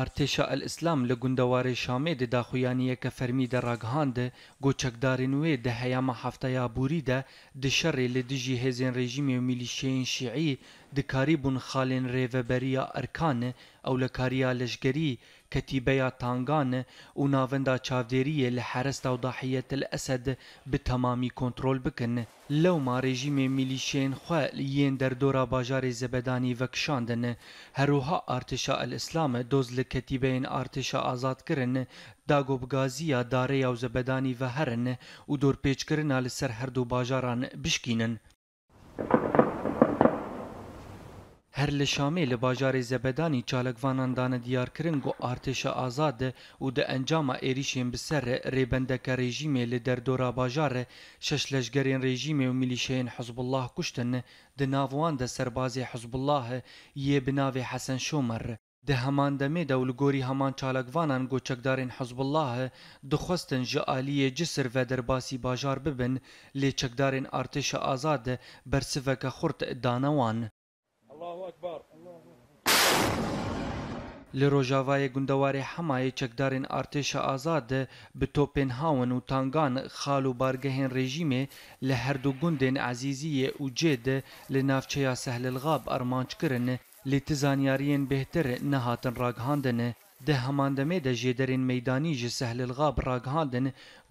Artêşa El İslam li gundewarê Şamê de daxuyaniyeke fermî de ragihandî goçekdarên wê di heyama hefteya borî de di şerê li dijî hêzên rejîmê û milîşeyên şîî dikarîbûn xalên rêveberiya erkan ew li kariya leşkerî, ketîbeya tangan û navenda çavdêriyê li Herêsta û Dahiyet el Esed bi temamî kontrol bikin. Lewma rejîmê milîşeyên xwe li yên derdora bajarê Zebedanî vekişandin. Herûha Artêşa el Îslamê doz li ketîbeyên Artêşa azad kirin, dagobgaziya dareya û Zebedanî veherin û dorpêçkirina li ser her du bajaran bişkînin. هر لشامی لباجار زبدانی چالکوانان دانه دیار کرن گو ارتش آزاد و ده انجام ایریشین بسر ریبندک رژیم لدر دورا باجار شش لشگرین رژیم و ملیشین حزب الله کشتن ده ناوان ده سربازی حزب الله یه بناوی حسن شومر د همان دمه د ولګوري همان چالکوانان ګوچکدارین حزب الله د خوستن جالی جسر و درباسي بازار ببن لې چکدارین ارتش آزاد برسوکه خرد دانوان Li Rojavayê gundewarê Hemayê çekdarên artêşa azad bi topên hawan û tangan xal û bargehên rejîmê li her du gundên Ezîziyê û Cêd li navçeya Sehlilgab armançkirin lê ti zanyariyên bêhtir nehatin ragihandin Di hemandemê de jêderên meydanî ji Sehlîlğa bi ragihandin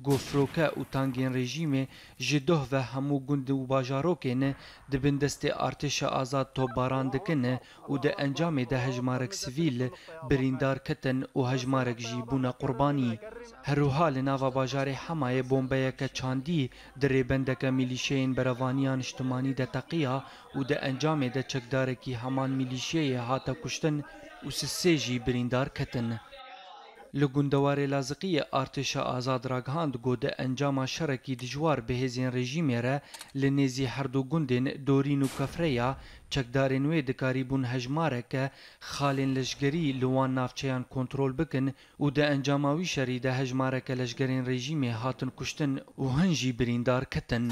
gofroke û tangên rejîmê ji doh ve hemû gund û bajarokên dibin destê Artêşa Azad topbaran dikin û di encamê de hejmarek sivîl birîndar ketin û hejmarek jî bûne qurbanî. هەروها لە ناوە باژارێ حەمایە بۆمبەیەکە چاندی درێ بەندەکە میلیشەیەن بەرەوانیان شتمانی دەتەقیە و دە ئەنجامێ دە چەکدارێکی هەمان میلیشەیە هاتە کوشتن و سسێژی بریندار کەتن. Li gundewarê Lazıqiyê artêşa azad ragihand got di encama şerekî dijwar bihêzên rejîmê re li nêzî her du gundên dorîn û kefreya çekdarên wê dikarîbûn hejmareke xalên leşgerî li wan navçeyan kontrol bikin û di encama wî şerî de hejmareke leşgerên rejîmê hatin kuştin û hin jî birîndar ketin.